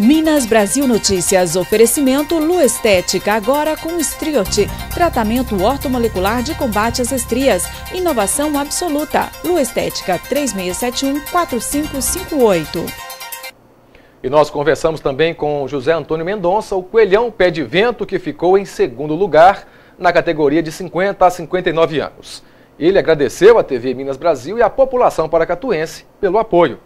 Minas Brasil Notícias, oferecimento Lu Estética, agora com Estriote, tratamento ortomolecular de combate às estrias, inovação absoluta, Lu Estética 3671-4558. E nós conversamos também com José Antônio Mendonça, o coelhão pé de vento que ficou em segundo lugar na categoria de 50 a 59 anos. Ele agradeceu à TV Minas Brasil e à população paracatuense pelo apoio.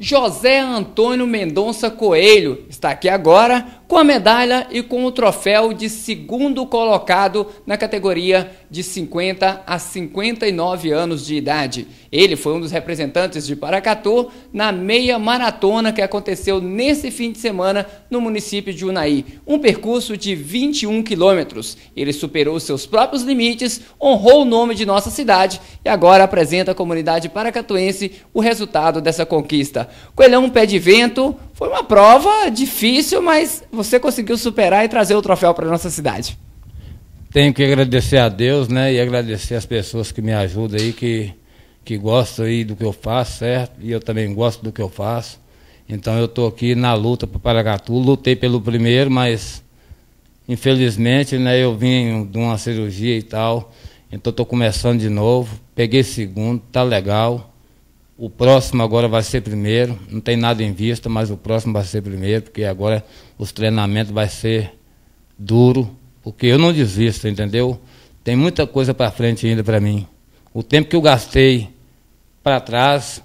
José Antônio Mendonça Coelho está aqui agora com a medalha e com o troféu de segundo colocado na categoria de 50 a 59 anos de idade. Ele foi um dos representantes de Paracatu na meia maratona que aconteceu nesse fim de semana no município de Unai. Um percurso de 21 quilômetros. Ele superou seus próprios limites, honrou o nome de nossa cidade e agora apresenta à comunidade paracatuense o resultado dessa conquista. Coelhão Pé de Vento, foi uma prova difícil, mas você conseguiu superar e trazer o troféu para nossa cidade. Tenho que agradecer a Deus, né? E agradecer as pessoas que me ajudam aí, que, que gostam aí do que eu faço, certo? E eu também gosto do que eu faço. Então eu estou aqui na luta para Paracatu. Lutei pelo primeiro, mas infelizmente, né? Eu vim de uma cirurgia e tal. Então estou começando de novo. Peguei segundo, tá legal. O próximo agora vai ser primeiro, não tem nada em vista, mas o próximo vai ser primeiro, porque agora os treinamentos vai ser duro, porque eu não desisto, entendeu? Tem muita coisa para frente ainda para mim. O tempo que eu gastei para trás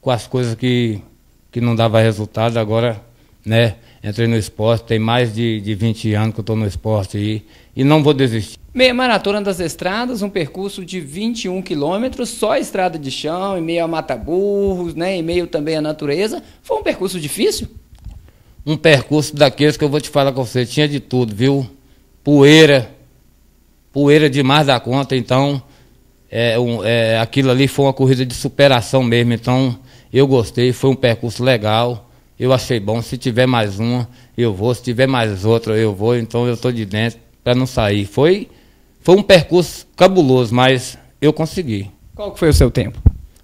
com as coisas que, que não dava resultado, agora, né? Entrei no esporte, tem mais de, de 20 anos que eu estou no esporte aí, e não vou desistir. Meia Maratona das Estradas, um percurso de 21 quilômetros, só estrada de chão, em meio a mata-burros, né, em meio também à natureza. Foi um percurso difícil? Um percurso daqueles que eu vou te falar com você. Tinha de tudo, viu? Poeira, poeira demais da conta, então é, um, é, aquilo ali foi uma corrida de superação mesmo. Então eu gostei, foi um percurso legal, eu achei bom. Se tiver mais uma, eu vou. Se tiver mais outra, eu vou. Então eu estou de dentro para não sair. Foi foi um percurso cabuloso, mas eu consegui. Qual foi o seu tempo?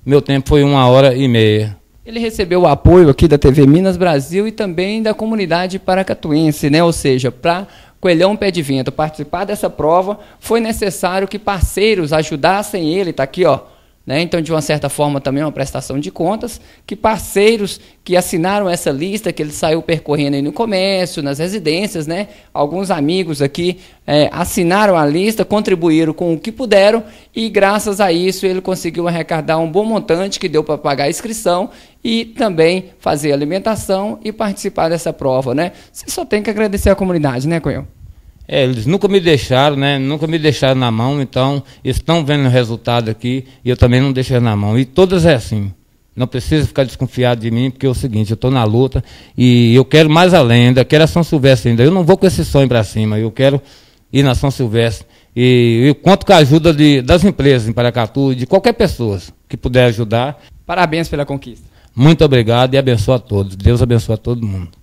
Meu tempo foi uma hora e meia. Ele recebeu o apoio aqui da TV Minas Brasil e também da comunidade paracatuense, né? Ou seja, para Coelhão Pé de Vento participar dessa prova, foi necessário que parceiros ajudassem ele, tá aqui, ó, né? Então, de uma certa forma, também é uma prestação de contas, que parceiros que assinaram essa lista, que ele saiu percorrendo aí no comércio, nas residências, né? alguns amigos aqui é, assinaram a lista, contribuíram com o que puderam e, graças a isso, ele conseguiu arrecadar um bom montante que deu para pagar a inscrição e também fazer alimentação e participar dessa prova. Né? Você só tem que agradecer à comunidade, né, Cunhão? É, eles nunca me deixaram, né? Nunca me deixaram na mão, então estão vendo o resultado aqui e eu também não deixo na mão. E todas é assim. Não precisa ficar desconfiado de mim, porque é o seguinte, eu estou na luta e eu quero mais além, ainda quero a São Silvestre ainda. Eu não vou com esse sonho para cima, eu quero ir na São Silvestre. E, eu conto com a ajuda de, das empresas em Paracatu, de qualquer pessoa que puder ajudar. Parabéns pela conquista. Muito obrigado e abençoa a todos. Deus abençoa todo mundo.